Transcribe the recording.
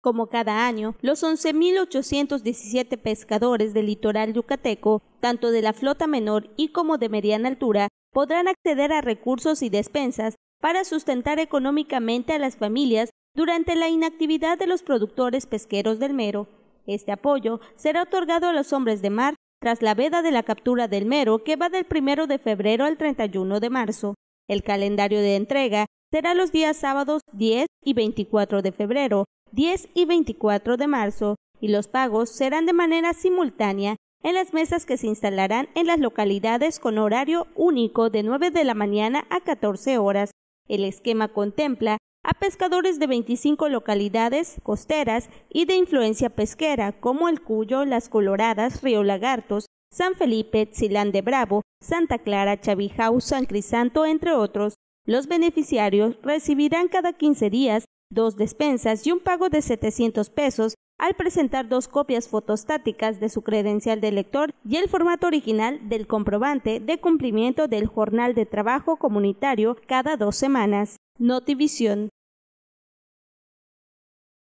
Como cada año, los 11.817 pescadores del litoral yucateco, tanto de la flota menor y como de mediana altura, podrán acceder a recursos y despensas para sustentar económicamente a las familias durante la inactividad de los productores pesqueros del mero. Este apoyo será otorgado a los hombres de mar tras la veda de la captura del mero que va del 1 de febrero al 31 de marzo. El calendario de entrega será los días sábados 10 y 24 de febrero, 10 y 24 de marzo y los pagos serán de manera simultánea en las mesas que se instalarán en las localidades con horario único de 9 de la mañana a 14 horas. El esquema contempla a pescadores de 25 localidades costeras y de influencia pesquera, como El Cuyo, Las Coloradas, Río Lagartos, San Felipe, Tzilán de Bravo, Santa Clara, Chavijau, San Crisanto, entre otros. Los beneficiarios recibirán cada 15 días dos despensas y un pago de 700 pesos al presentar dos copias fotostáticas de su credencial de lector y el formato original del comprobante de cumplimiento del jornal de trabajo comunitario cada dos semanas. Notivisión.